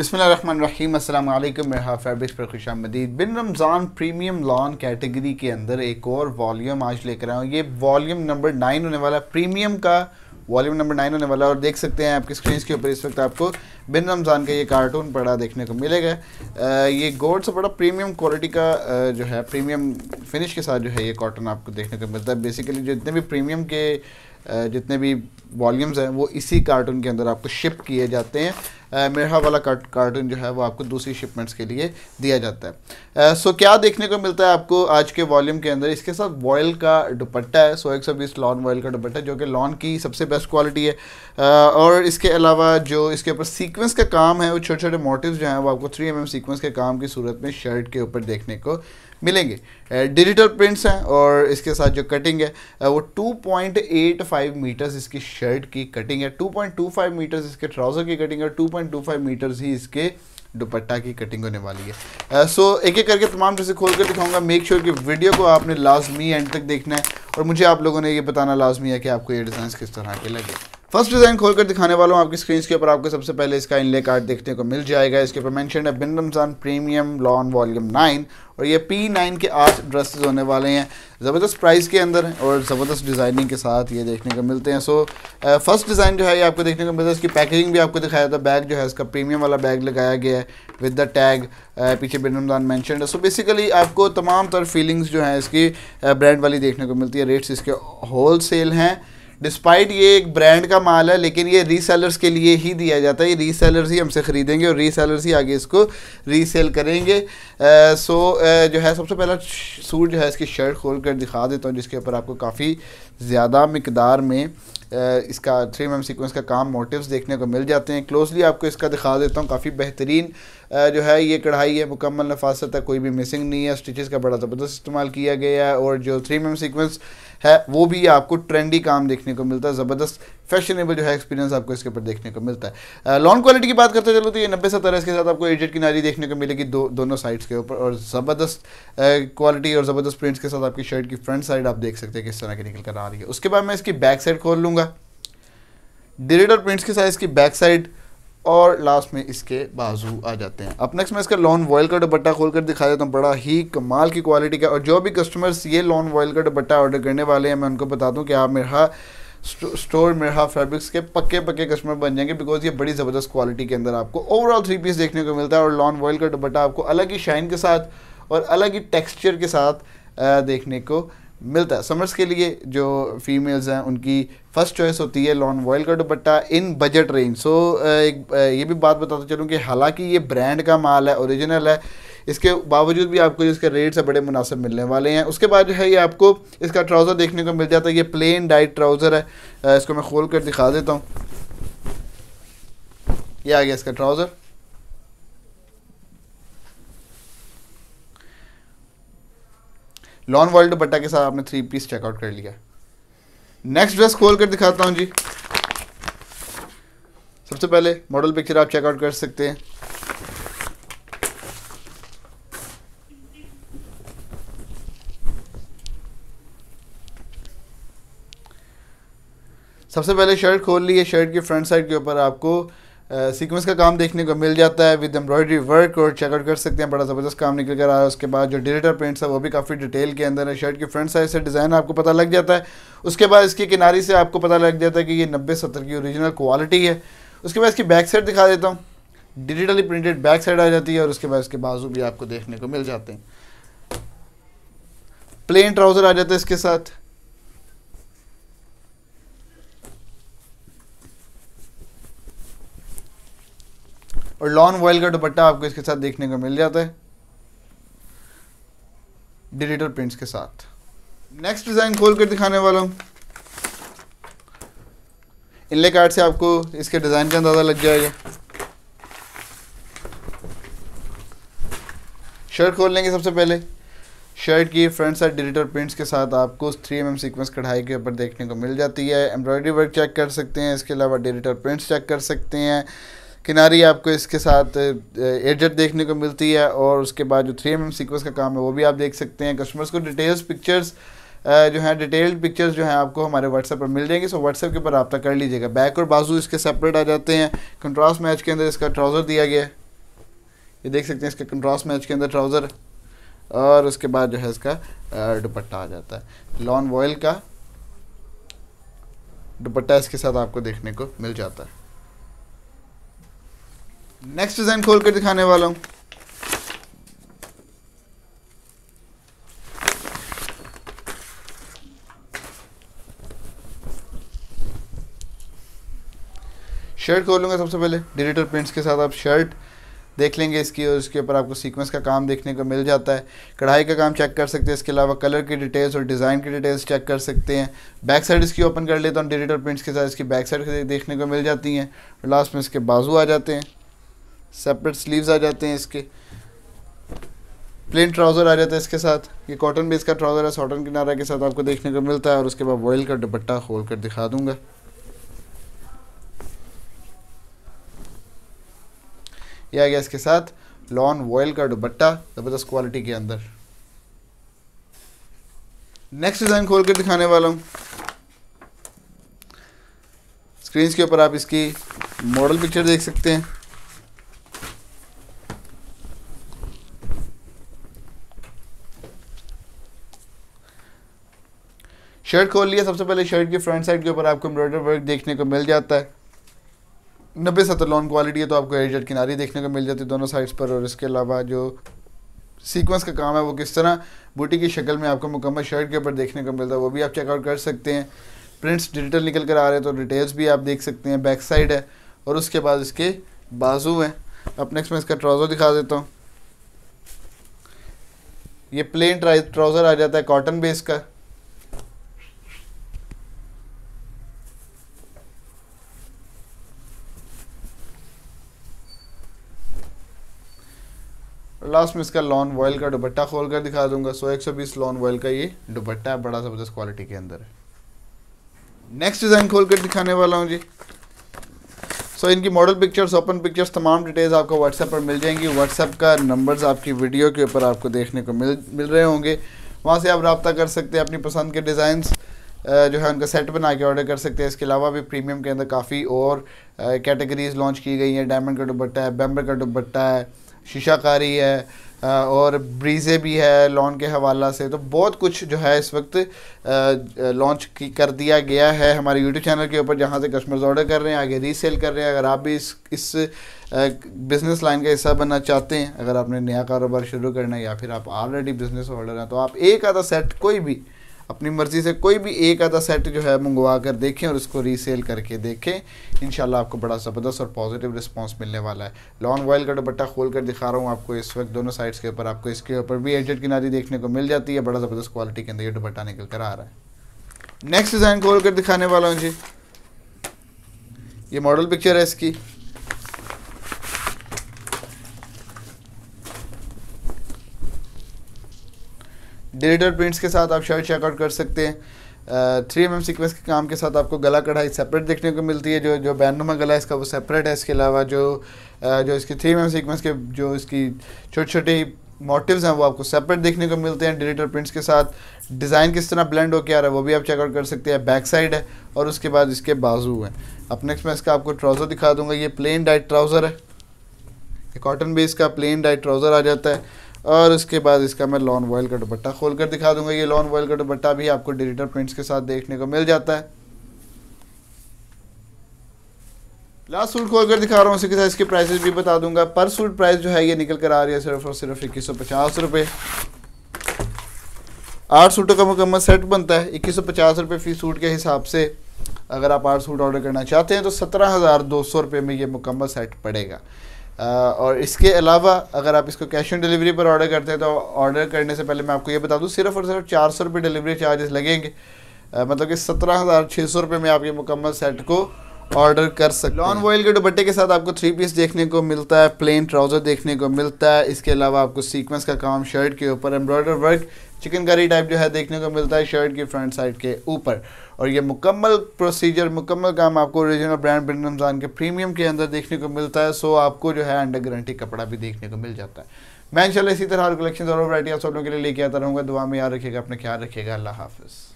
बसमिलकुम fabric fabrics पर खुशा मदीद Bin Ramzan premium lawn category के अंदर एक और वॉल्यूम आज लेकर आया हूँ ये वॉल्यूम नंबर नाइन होने वाला प्रीमियम का वॉल्यूम नंबर नाइन होने वाला और देख सकते हैं आपकी स्क्रीन के ऊपर इस वक्त आपको बिन रमज़ान का ये कार्टून पड़ा देखने को मिलेगा ये गोल्ड से बड़ा प्रीमियम क्वालिटी का जो है प्रीमियम फिनिश के साथ जो है ये कॉटन आपको देखने को मिलता है बेसिकली जो जितने भी प्रीमियम के जितने भी वॉल्यूम्स हैं वो इसी कार्टून के अंदर आपको शिप किए जाते हैं मेरा वाला कार्टून जो है वो आपको दूसरी शिपमेंट्स के लिए दिया जाता है सो क्या देखने को मिलता है आपको आज के वॉल्यूम के अंदर इसके साथ वॉयल का दुपट्टा है सो एक सौ बीस लॉन वॉयल का दुपट्टा जो कि लॉन की सबसे बेस्ट क्वालिटी है आ, और इसके अलावा जो इसके ऊपर सीक्वेंस का काम है वो छोटे छोटे मोटिव जो हैं वो आपको थ्री एम mm सीक्वेंस के काम की सूरत में शर्ट के ऊपर देखने को मिलेंगे डिजिटल प्रिंट्स हैं और इसके साथ जो कटिंग है वो 2.85 मीटर्स इसकी शर्ट की कटिंग है 2.25 मीटर्स इसके ट्राउज़र की कटिंग है 2.25 मीटर्स ही इसके दुपट्टा की कटिंग होने वाली है सो uh, so, एक एक करके तमाम चीज़ें खोल कर दिखाऊंगा मेक श्योर कि वीडियो को आपने लाजमी एंड तक देखना है और मुझे आप लोगों ने ये बताना लाजमी है कि आपको ये डिज़ाइन किस तरह के लगे फर्स्ट डिज़ाइन खोलकर दिखाने वाला हूँ आपकी स्क्रीन के ऊपर आपको सबसे पहले इसका इनले कार्ड देखने को मिल जाएगा इसके ऊपर मैंशन है Bin Ramzan premium lawn volume nine और ये पी नाइन के आठ ड्रेसेस होने वाले हैं ज़बरदस्त प्राइस के अंदर और ज़बरदस्त डिज़ाइनिंग के साथ ये देखने को मिलते हैं सो फर्स्ट डिज़ाइन जो है ये आपको देखने को मिलता है इसकी पैकेजिंग भी आपको दिखाया था बैग जो है इसका प्रीमियम वाला बैग लगाया गया है विद द टैग पीछे बिन रमजान मैंशन है सो बेसिकली आपको तमाम तर फीलिंग्स जो हैं इसकी ब्रांड uh, वाली देखने को मिलती है रेट्स इसके होल सेल हैं डिस्पाइट ये एक ब्रांड का माल है लेकिन ये रीसेलर्स के लिए ही दिया जाता है ये रीसेलर्स ही हमसे ख़रीदेंगे और रीसेलर्स ही आगे इसको रीसेल करेंगे आ, सो आ, जो है सबसे पहला सूट जो है इसकी शर्ट खोल कर दिखा देता हूँ जिसके ऊपर आपको काफ़ी ज़्यादा मकदार में आ, इसका थ्री एम सीक्वेंस का काम मोटिवस देखने को मिल जाते हैं क्लोजली आपको इसका दिखा देता हूँ काफ़ी बेहतरीन जो है ये कढ़ाई है मुकम्मल नफासत है कोई भी मिसिंग नहीं है स्टिचेस का बड़ा ज़बरदस्त इस्तेमाल किया गया है और जो थ्री एम सिक्वेंस है वो भी आपको ट्रेंडी काम देखने को मिलता है ज़बरदस्त फैशनेबल जो है एक्सपीरियंस आपको इसके ऊपर देखने को मिलता है लॉन्ग क्वालिटी की बात करते चलो तो ये नब्बे सत्तर इसके साथ आपको की किनारी देखने को मिलेगी दो दोनों साइड्स के ऊपर और ज़बरदस्त क्वालिटी और ज़बरदस्त प्रिंट्स के साथ आपकी शर्ट की फ्रंट साइड आप देख सकते हैं किस तरह की निकल कर आ रही है उसके बाद मैं इसकी बैक साइड खोल लूँगा डिरेड और प्रिंट्स के साथ इसकी बैक साइड और लास्ट में इसके बाजू आ जाते हैं अब नेक्स्ट मैं इसका लॉन वॉयल का दुपट्टा खोल कर दिखा देता हूँ बड़ा ही कमाल की क्वालिटी का और जो भी कस्टमर्स ये लॉन वॉयल का दुपट्टा ऑर्डर करने वाले हैं मैं उनको बता दूँ कि आप मेरा स्टोर मेरा फैब्रिक्स के पक्के पक्के कस्टमर बन जाएंगे बिकॉज ये बड़ी ज़बरदस्त क्वालिटी के अंदर आपको ओवरऑल थ्री पीस देखने को मिलता है और लॉन वॉयल का दुपट्टा आपको अलग ही शाइन के साथ और अलग ही टेक्स्चर के साथ देखने को मिलता है समर्स के लिए जो फीमेल्स हैं उनकी फर्स्ट चॉइस होती है लॉन वॉयल का दुपट्टा इन बजट रेंज सो एक ये भी बात बताता चलूँ कि हालांकि ये ब्रांड का माल है ओरिजिनल है इसके बावजूद भी आपको इसके रेट्स बड़े मुनासिब मिलने वाले हैं उसके बाद जो है ये आपको इसका ट्राउज़र देखने को मिल जाता है ये प्लेन डाइट ट्राउज़र है इसको मैं खोल कर दिखा देता हूँ ये आ गया इसका ट्राउज़र लॉन वर्ल्ड बट्टा के साथ आपने थ्री पीस चेकआउट कर लिया नेक्स्ट ड्रेस खोल कर दिखाता हूँ जी सबसे पहले मॉडल पिक्चर आप चेकआउट कर सकते हैं सबसे पहले शर्ट खोल ली है शर्ट की फ्रंट साइड के ऊपर आपको सीक्वेंस का काम देखने को मिल जाता है विद एम्ब्रॉयडरी वर्क और चेकआउट कर सकते हैं बड़ा ज़बरदस्त काम निकल कर आया है उसके बाद जो डिजिटल प्रिंट्स है वो भी काफ़ी डिटेल के अंदर है शर्ट की फ्रंट साइड से डिज़ाइन आपको पता लग जाता है उसके बाद इसकी किनारी से आपको पता लग जाता है कि ये नब्बे सत्तर की ओरिजिनल क्वालिटी है उसके बाद इसकी बैक साइड दिखा देता हूँ डिजिटली प्रिंटेड बैक साइड आ जाती है और उसके बाद इसके बाजू भी आपको देखने को मिल जाते हैं प्लेन ट्राउज़र आ जाता है इसके साथ और लॉन वॉयल का दुपट्टा आपको इसके साथ देखने को मिल जाता है डिजिटल प्रिंट्स के साथ नेक्स्ट डिज़ाइन खोल कर दिखाने वाला हूँ इनले कार्ड से आपको इसके डिज़ाइन का अंदाज़ा लग जाएगा शर्ट खोल लेंगे सबसे पहले शर्ट की फ्रंट साइड डिजिटल प्रिंट्स के साथ आपको थ्री एम सीक्वेंस कढ़ाई के ऊपर देखने को मिल जाती है एम्ब्रॉयडरी वर्क चेक कर सकते हैं इसके अलावा डिजिटल प्रिंट्स चेक कर सकते हैं किनारी आपको इसके साथ एडजट देखने को मिलती है और उसके बाद जो थ्री एम एम सीक्वेंस का काम है वो भी आप देख सकते हैं कस्टमर्स को डिटेल्स पिक्चर्स जो है डिटेल्ड पिक्चर्स जो हैं आपको हमारे व्हाट्सएप पर मिल जाएंगे सो व्हाट्सएप के ऊपर रबता कर लीजिएगा बैक और बाजू इसके सेपरेट आ जाते हैं कंट्रास्ट मैच के अंदर इसका ट्राउज़र दिया गया ये देख सकते हैं इसका कंट्रास्ट मैच के अंदर ट्राउज़र और उसके बाद जो है इसका दुपट्टा आ जाता है लॉन वॉयल का दुपट्टा इसके साथ आपको देखने को मिल जाता है नेक्स्ट डिज़ाइन खोल कर दिखाने वाला हूं शर्ट खोलूंगा सबसे पहले डिजिटल प्रिंट्स के साथ आप शर्ट देख लेंगे इसकी और इसके ऊपर आपको सीक्वेंस का काम देखने को मिल जाता है कढ़ाई का काम चेक कर सकते हैं इसके अलावा कलर की डिटेल्स और डिज़ाइन की डिटेल्स चेक कर सकते हैं बैक साइड इसकी ओपन कर लेता हूँ डिजिटल प्रिंट्स के साथ इसकी बैक साइड देखने को मिल जाती हैं लास्ट में इसके बाजू आ जाते हैं सेपरेट स्लीव्स आ जाते हैं इसके प्लेन ट्राउज़र आ जाता है इसके साथ ये कॉटन बेस का ट्राउज़र है सॉटन किनारा के साथ आपको देखने को मिलता है और उसके बाद वॉयल का दुपट्टा खोल कर दिखा दूंगा यह आ गया इसके साथ लॉन वॉयल का दुपट्टा ज़बरदस्त क्वालिटी के अंदर नेक्स्ट डिज़ाइन खोल कर दिखाने वाला हूँ स्क्रीन के ऊपर आप इसकी मॉडल पिक्चर देख सकते हैं शर्ट खोल लिया सबसे पहले शर्ट की फ्रंट साइड के ऊपर आपको एम्ब्रॉयडर वर्क देखने को मिल जाता है नब्बे सत्तर लॉन क्वालिटी है तो आपको एडिटेड किनारी देखने को मिल जाती है दोनों साइड्स पर और इसके अलावा जो सीक्वेंस का काम है वो किस तरह बूटी की शक्ल में आपको मुकम्मल शर्ट के ऊपर देखने को मिलता है वो भी आप चेकआउट कर सकते हैं प्रिंट्स डिजिटल निकल कर आ रहे हैं तो डिटेल्स भी आप देख सकते हैं बैक साइड है और उसके बाद इसके बाजू हैं अब नेक्स्ट मैं इसका ट्राउज़र दिखा देता हूँ ये प्लेन ट्राउज़र आ जाता है कॉटन बेस का लास्ट में इसका लॉन वॉयल का दुपट्टा खोल कर दिखा दूंगा सो एक सौ बीस लॉन वॉयल का ये दुपट्टा है बड़ा ज़बरदस्त क्वालिटी के अंदर है नेक्स्ट डिज़ाइन खोल कर दिखाने वाला हूँ जी सो so, इनकी मॉडल पिक्चर्स ओपन पिक्चर्स तमाम डिटेल्स आपको व्हाट्सएप पर मिल जाएंगी व्हाट्सएप का नंबर्स आपकी वीडियो के ऊपर आपको देखने को मिल मिल रहे होंगे वहाँ से आप रबता कर सकते हैं अपनी पसंद के डिज़ाइंस जो है उनका सेट बना के ऑर्डर कर सकते हैं इसके अलावा भी प्रीमियम के अंदर काफ़ी और कैटेगरीज लॉन्च की गई हैं डायमंड का दुपट्टा है बैम्बर का दुपट्टा है शीशाकारी है और ब्रीज़े भी है लॉन के हवाला से तो बहुत कुछ जो है इस वक्त लॉन्च की कर दिया गया है हमारे यूट्यूब चैनल के ऊपर जहाँ से कस्टमर्स ऑर्डर कर रहे हैं आगे रीसेल कर रहे हैं अगर आप भी इस इस बिज़नेस लाइन का हिस्सा बनना चाहते हैं अगर आपने नया कारोबार शुरू करना है या फिर आप ऑलरेडी बिज़नेस ऑर्डर हैं तो आप एक आधा सेट कोई भी अपनी मर्ज़ी से कोई भी एक आधा सेट जो है मंगवा कर देखें और इसको रीसेल करके देखें इन आपको बड़ा ज़बरदस्त और पॉजिटिव रिस्पॉन्स मिलने वाला है लॉन्ग वॉयल का दुपट्टा खोल कर दिखा रहा हूँ आपको इस वक्त दोनों साइड्स के ऊपर आपको इसके ऊपर भी की नारी देखने को मिल जाती है बड़ा ज़बरदस्त क्वालिटी के अंदर ये दुपट्टा निकल कर आ रहा है नेक्स्ट डिज़ाइन खोल कर दिखाने वाला हूँ जी ये मॉडल पिक्चर है इसकी डिजिटल प्रिंट्स के साथ आप शर्ट चेकआउट कर सकते हैं थ्री एम एम सिक्वेंस के काम के साथ आपको गला कढ़ाई सेपरेट देखने को मिलती है जो जो बैनुमा गला है इसका वो सेपरेट है इसके अलावा जो जो इसके थ्री एम एम सिक्वेंस के जो इसकी छोटे छोटे मोटिव्स हैं वो आपको सेपरेट देखने को मिलते हैं डिजिटल प्रिंट्स के साथ डिज़ाइन किस तरह ब्लेंड होकर आ रहा है वो भी आप चेकआउट कर सकते हैं बैक साइड है और उसके बाद इसके बाजू हैं अब नेक्स्ट मैं इसका आपको ट्राउज़र दिखा दूंगा ये प्लेन डाइट ट्राउज़र है कॉटन बेस का प्लेन डाइट ट्राउज़र आ जाता है और उसके बाद इसका मैं लॉन वॉयल का दुपट्टा खोल कर दिखा दूंगा ये लॉन वॉयल का दुपट्टा भी आपको डिजिटल प्रिंट्स के साथ देखने को मिल जाता है लास्ट सूट खोल कर दिखा रहा हूँ उसके साथ इसके प्राइसेस भी बता दूंगा पर सूट प्राइस जो है ये निकल कर आ रही है सिर्फ और सिर्फ इक्कीस सौ पचास रुपये आठ सूटों का मुकम्मल सेट बनता है इक्कीस सौ पचास रुपये फी सूट के हिसाब से अगर आप आठ सूट ऑर्डर करना चाहते हैं तो सत्रह हज़ार दो सौ रुपये में ये मुकम्मल सेट पड़ेगा और इसके अलावा अगर आप इसको कैश ऑन डिलीवरी पर ऑर्डर करते हैं तो ऑर्डर करने से पहले मैं आपको ये बता दूँ सिर्फ और सिर्फ चार सौ रुपये डिलीवरी चार्जेस लगेंगे मतलब कि सत्रह हज़ार छः सौ रुपये में आपके मुकम्मल सेट को ऑर्डर कर सकते लॉन वॉयल के दुपट्टे के साथ आपको थ्री पीस देखने को मिलता है प्लेन ट्राउज़र देखने को मिलता है इसके अलावा आपको सीक्वेंस का काम शर्ट के ऊपर एम्ब्रॉयडर वर्क चिकनकारी टाइप जो है देखने को मिलता है शर्ट की फ्रंट साइड के ऊपर और ये मुकम्मल प्रोसीजर मुकम्मल काम आपको ओरिजिनल ब्रांड बिन रमज़ान के प्रीमियम के अंदर देखने को मिलता है सो आपको जो है अंडर गारंटी कपड़ा भी देखने को मिल जाता है मैं इंशाल्लाह इसी तरह और कलेक्शन और वरायटी आप सब लोगों के लिए लेके आता रहूँगा दुआ में याद रखिएगा अपना ख्याल रखिएगा अल्लाह हाफिज़